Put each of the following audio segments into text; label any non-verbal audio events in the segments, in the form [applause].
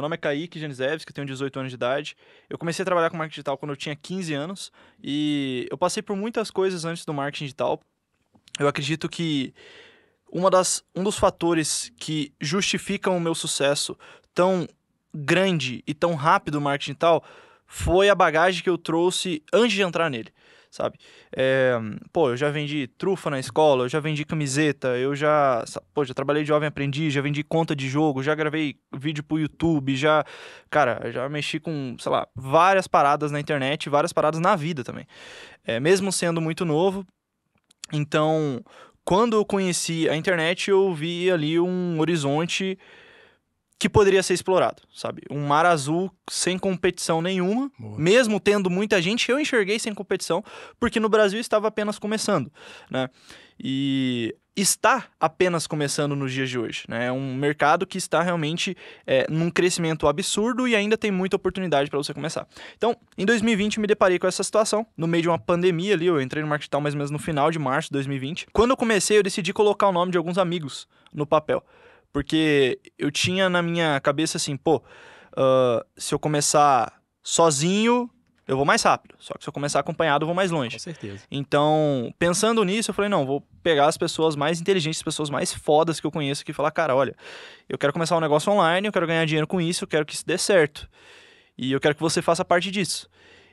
Meu nome é Kaique Janizevski, eu tenho 18 anos de idade. Eu comecei a trabalhar com marketing digital quando eu tinha 15 anos e eu passei por muitas coisas antes do marketing digital. Eu acredito que uma das, um dos fatores que justificam o meu sucesso tão grande e tão rápido no marketing digital foi a bagagem que eu trouxe antes de entrar nele sabe? É, pô, eu já vendi trufa na escola, eu já vendi camiseta, eu já, pô, já trabalhei de jovem aprendiz, já vendi conta de jogo, já gravei vídeo pro YouTube, já, cara, já mexi com, sei lá, várias paradas na internet, várias paradas na vida também. É, mesmo sendo muito novo, então, quando eu conheci a internet, eu vi ali um horizonte que poderia ser explorado, sabe? Um mar azul sem competição nenhuma, Boa. mesmo tendo muita gente, eu enxerguei sem competição, porque no Brasil estava apenas começando, né? E está apenas começando nos dias de hoje, né? É um mercado que está realmente é, num crescimento absurdo e ainda tem muita oportunidade para você começar. Então, em 2020 me deparei com essa situação, no meio de uma pandemia ali, eu entrei no marketing mais ou menos no final de março de 2020. Quando eu comecei, eu decidi colocar o nome de alguns amigos no papel. Porque eu tinha na minha cabeça assim, pô, uh, se eu começar sozinho, eu vou mais rápido. Só que se eu começar acompanhado, eu vou mais longe. Com certeza. Então, pensando nisso, eu falei, não, vou pegar as pessoas mais inteligentes, as pessoas mais fodas que eu conheço aqui e falar, cara, olha, eu quero começar um negócio online, eu quero ganhar dinheiro com isso, eu quero que isso dê certo. E eu quero que você faça parte disso.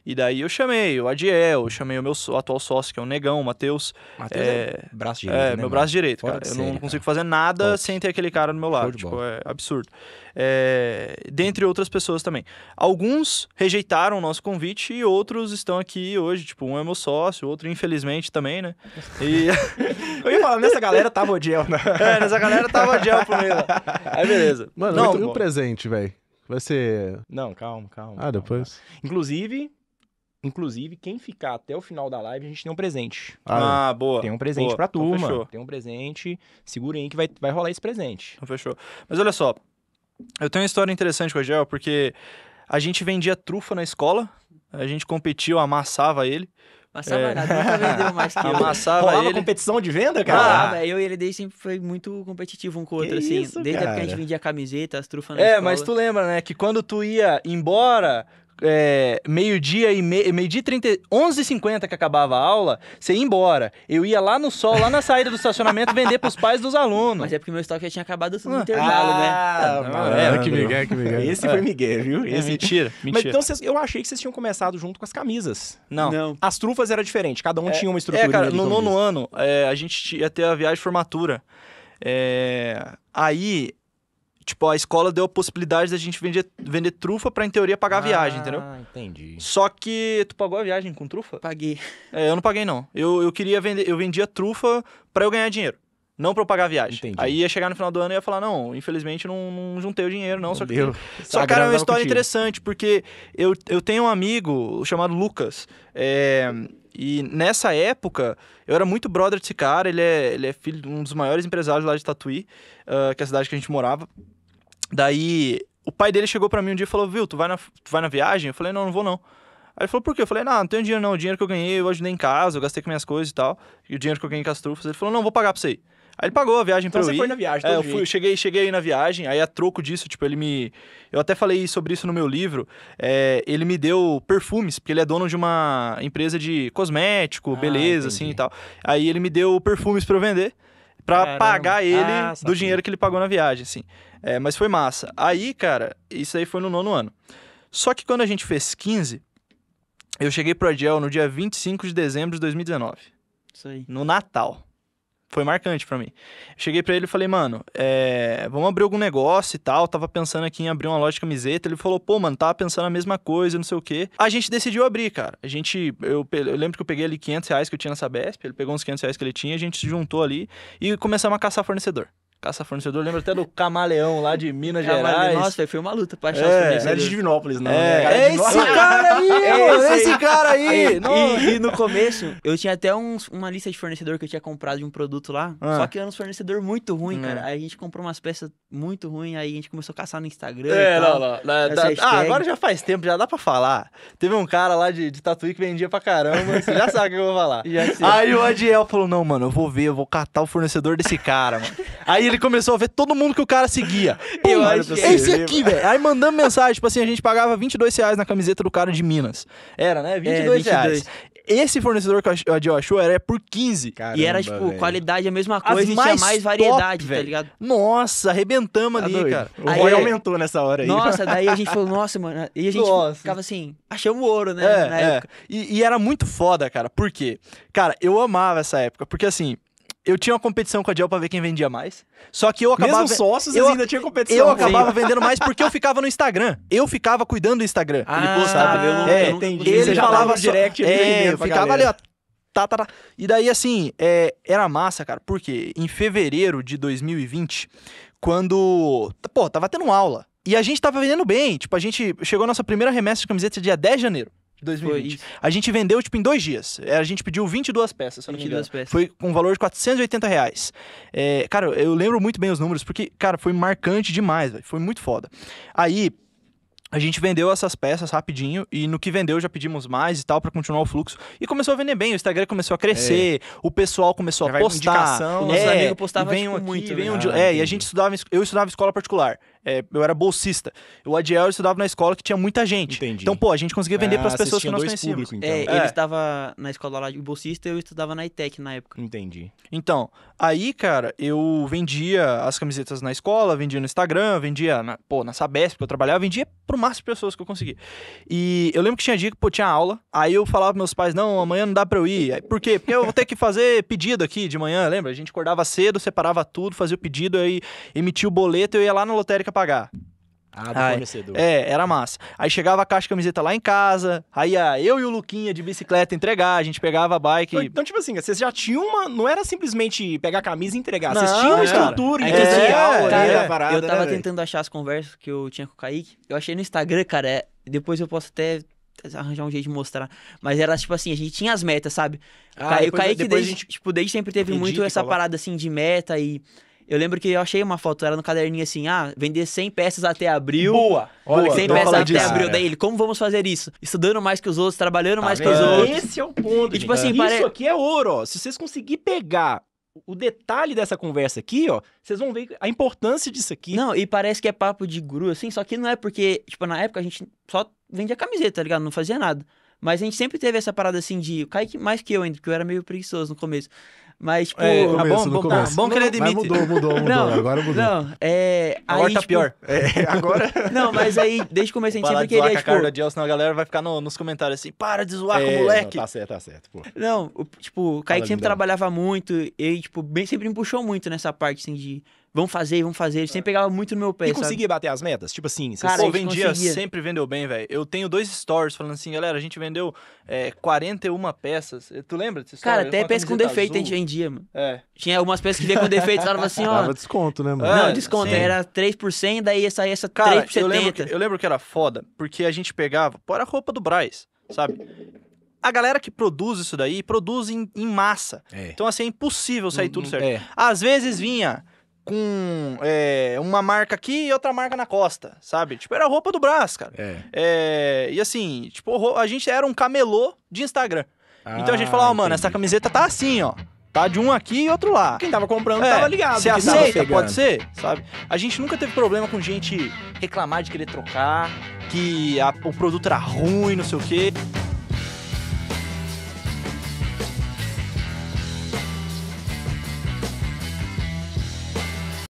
E daí eu chamei o Adiel, eu chamei o meu atual sócio, que é o Negão, o Matheus. Matheus é... é braço direito. É, né, meu mano? braço direito, Fora cara. Eu série, não cara. consigo fazer nada sem ter aquele cara no meu lado. Tipo, é absurdo. É... Dentre outras pessoas também. Alguns rejeitaram o nosso convite e outros estão aqui hoje. Tipo, um é meu sócio, outro, infelizmente, também, né? E. [laughs] eu ia falar, nessa galera tava o Adiel, né? [laughs] é, nessa galera tava o Adiel por Aí beleza. Mano, não, e o presente, velho? Vai ser. Não, calma, calma. Ah, depois. Calma. Inclusive, Inclusive, quem ficar até o final da live, a gente tem um presente. Ah, é. ah boa. Tem um presente boa. pra então, turma. Então, tem um presente. Segura aí que vai, vai rolar esse presente. Então, fechou. Mas olha só, eu tenho uma história interessante com a Gel, porque a gente vendia trufa na escola, a gente competiu, amassava ele. Amassava é. nada, nunca vendeu mais [laughs] que Amassava ele. competição de venda, cara? Ah, ah. eu e ele desde sempre foi muito competitivo um com o outro, assim. Isso, desde cara. a época que a gente vendia camisetas as trufas na É, escola. mas tu lembra, né, que quando tu ia embora é, meio-dia e me... meio-dia 30, 11h50 que acabava a aula, você ia embora. Eu ia lá no sol, lá na saída do estacionamento, vender pros pais dos alunos. Mas é porque meu estoque já tinha acabado assim, no ah, intervalo, né? ah, né? Mano. É, que Miguel, que Miguel. Esse foi é. Miguel, viu? É, Esse... É, mentira, mentira. Mas então cês, eu achei que vocês tinham começado junto com as camisas. Não. Não. As trufas era diferente, cada um é, tinha uma é, estrutura. É, cara, no nono ano, a gente ia ter a viagem de formatura. É, aí Tipo, a escola deu a possibilidade da gente vender, vender trufa pra, em teoria, pagar a viagem, entendeu? Ah, entendi. Só que tu pagou a viagem com trufa? Paguei. É, eu não paguei, não. Eu, eu queria vender, eu vendia trufa pra eu ganhar dinheiro. Não pra eu pagar a viagem. Entendi. Aí ia chegar no final do ano e ia falar: não, infelizmente não, não juntei o dinheiro, não. Meu só que, Deus. [laughs] só que cara, é uma história contigo. interessante, porque eu, eu tenho um amigo chamado Lucas. É, e nessa época, eu era muito brother desse cara. Ele é, ele é filho de um dos maiores empresários lá de Tatuí, uh, que é a cidade que a gente morava. Daí o pai dele chegou para mim um dia e falou: Viu, tu vai, na, tu vai na viagem? Eu falei: Não, não vou não. Aí ele falou: Por quê? Eu falei: Não, ah, não tenho dinheiro não. O dinheiro que eu ganhei eu ajudei em casa, eu gastei com minhas coisas e tal. E o dinheiro que eu ganhei com as trufas. Ele falou: Não, vou pagar pra você ir. Aí ele pagou a viagem então pra eu ir. Então você foi na viagem, é, eu fui, cheguei, cheguei aí na viagem, aí a troco disso, tipo, ele me... Eu até falei sobre isso no meu livro, é, ele me deu perfumes, porque ele é dono de uma empresa de cosmético, ah, beleza, assim, entendi. assim e tal. Aí ele me deu perfumes pra eu vender para pagar ele ah, do dinheiro que ele pagou na viagem, assim. É, mas foi massa. Aí, cara, isso aí foi no nono ano. Só que quando a gente fez 15, eu cheguei pro Adiel no dia 25 de dezembro de 2019. Isso aí. No Natal foi marcante para mim. Cheguei para ele e falei, mano, é, vamos abrir algum negócio e tal. Tava pensando aqui em abrir uma loja de camiseta. Ele falou, pô, mano, tava pensando a mesma coisa, não sei o quê. A gente decidiu abrir, cara. A gente, eu, eu lembro que eu peguei ali 500 reais que eu tinha na Sabesp, ele pegou uns 500 reais que ele tinha, a gente se juntou ali e começamos a caçar fornecedor. Caça fornecedor, lembra até do camaleão lá de Minas Gerais. Nossa, foi uma luta pra achar é, fornecedor. Não é de Divinópolis, não. É, né? É, é esse cara aí, [laughs] é esse, cara aí. E, e, no começo, eu tinha até uns, uma lista de fornecedor que eu tinha comprado de um produto lá. Ah. Só que era um fornecedor muito ruim, hum. cara. É. Aí a gente comprou umas peças muito ruim, aí a gente começou a caçar no Instagram. É, tal, não, não. não ah, agora já faz tempo, já dá pra falar. Teve um cara lá de, de tatuí que vendia pra caramba. você já sabe o que eu vou falar. [laughs] aí o Adiel falou: não, mano, eu vou ver, eu vou catar o fornecedor desse cara, mano. Aí [laughs] ele começou a ver todo mundo que o cara seguia. eu acho que esse é aqui, velho. Aí mandando mensagem, tipo assim, a gente pagava 22 reais na camiseta do cara de Minas. Era, né? 22, é, 22. reais. Esse fornecedor que a Dio achou era por 15. Caramba, e era, tipo, véio. qualidade é a mesma coisa As e mais tinha mais variedade, tá velho. tá ligado? Nossa, arrebentamos tá ali, doido. cara. O aí, Roy é- aumentou nessa hora aí. Nossa, daí a gente falou, [laughs] nossa, mano. E a gente nossa. ficava assim, achamos ouro, né? É, na é. E, e era muito foda, cara. Por quê? Cara, eu amava essa época, porque assim, eu tinha uma competição com a Dell pra ver quem vendia mais. Só que eu acabava. Mesmo sócios, eu ainda tinha competição. Eu acabava vendendo mais porque eu ficava no Instagram. Eu ficava cuidando do Instagram. Ah, Ele postava, tá. eu não, é, eu não entendi. Ele falava só, direct. É, eu ficava galera. ali, ó. Tá, tá, tá. E daí, assim, é, era massa, cara, porque em fevereiro de 2020, quando. Pô, tava tendo aula. E a gente tava vendendo bem. Tipo, a gente chegou a nossa primeira remessa de camiseta dia 10 de janeiro. 2020. A gente vendeu, tipo, em dois dias. É, a gente pediu 22 peças, se 22 não me engano. Peças. Foi com um valor de 480 reais. É, cara, eu lembro muito bem os números, porque, cara, foi marcante demais, véio. Foi muito foda. Aí, a gente vendeu essas peças rapidinho e no que vendeu já pedimos mais e tal para continuar o fluxo. E começou a vender bem, o Instagram começou a crescer, é. o pessoal começou já a postar. Indicação, é, nossos amigos postavam tipo, muito. Vem um, né? é, e a gente estudava, eu estudava escola particular. É, eu era bolsista. Eu adiel estudava na escola que tinha muita gente. Entendi. Então, pô, a gente conseguia vender ah, para as pessoas que nós conhecíamos. Público, então. é, é, ele estava na escola lá de bolsista e eu estudava na ITEC na época. Entendi. Então, aí, cara, eu vendia as camisetas na escola, vendia no Instagram, vendia na, pô, na Sabesp que eu trabalhava, vendia pro máximo de pessoas que eu conseguia. E eu lembro que tinha dia que, pô, tinha aula. Aí eu falava pros meus pais, não, amanhã não dá pra eu ir. Aí, por quê? Porque eu vou ter que fazer pedido aqui de manhã, lembra? A gente acordava cedo, separava tudo, fazia o pedido, aí emitia o boleto, eu ia lá na lotérica pagar. Ah, do aí, fornecedor. É, era massa. Aí chegava a caixa de camiseta lá em casa, aí ia ah, eu e o Luquinha de bicicleta entregar, a gente pegava a bike. Então, então tipo assim, vocês já tinham uma. Não era simplesmente pegar a camisa e entregar, não, vocês tinham uma é, estrutura é, industrial é, cara, parada, Eu tava né, tentando achar as conversas que eu tinha com o Kaique. Eu achei no Instagram, cara, é, depois eu posso até arranjar um jeito de mostrar. Mas era tipo assim, a gente tinha as metas, sabe? Ah, o Kaique, depois, desde, a gente... tipo, desde sempre teve muito essa parada assim de meta e eu lembro que eu achei uma foto, era no caderninho assim, ah, vender 100 peças até abril. Boa! Olha, 100 peças até disso, abril. Cara. É. Daí ele, como vamos fazer isso? Estudando mais que os outros, trabalhando tá mais que os outros. Esse é o ponto. E, tipo assim, Isso pare... aqui é ouro, ó. Se vocês conseguirem pegar o detalhe dessa conversa aqui, ó, vocês vão ver a importância disso aqui. Não, e parece que é papo de guru, assim, só que não é porque, tipo, na época a gente só vendia camiseta, tá ligado? Não fazia nada. Mas a gente sempre teve essa parada assim de. Cai mais que eu ainda, porque eu era meio preguiçoso no começo. Mas, tipo, é, ah, começo, bom, bom, começo. bom que ele admite. Mas mudou, mudou, mudou. Não, agora mudou. Não, é. Agora aí, tá tipo... pior. [laughs] É, agora. Não, mas aí, desde o começo a gente Parar sempre de queria. Tipo... Cara da Diel, senão a galera vai ficar no, nos comentários assim, para de zoar é, com o moleque. Não, tá certo, tá certo, pô. Não, tipo, o Kaique Fala sempre trabalhava muito, ele, tipo, bem, sempre me puxou muito nessa parte, assim, de vamos fazer, vamos fazer. Ele sempre pegava muito no meu pé. E conseguia bater as metas? Tipo assim, você Cara, pô, vendia, conseguia. sempre vendeu bem, velho. Eu tenho dois stories falando assim, galera, a gente vendeu é, 41 peças. Tu lembra dessa história? Cara, até peça com defeito azul. a gente vendia, mano. É. Tinha algumas peças que vinha com defeito, falava assim, ó. Dava desconto, né, mano? É, não, desconto. Sim. Era 3%, daí ia sair essa Cara, eu lembro, que, eu lembro que era foda, porque a gente pegava. Pô, era roupa do Braz, sabe? a galera que produz isso daí produz em, em massa. É. Então, assim, é impossível sair hum, tudo hum, certo. É. Às vezes vinha com é, uma marca aqui e outra marca na costa, sabe? Tipo, era roupa do Brás, cara. É. É, e assim, tipo, a gente era um camelô de Instagram. Ah, então a gente falava, oh, mano, entendi. essa camiseta tá assim, ó. Tá de um aqui e outro lá. Quem tava comprando é, tava ligado. Você aceita, pode ser, sabe? A gente nunca teve problema com gente reclamar de querer trocar, que a, o produto era ruim, não sei o quê.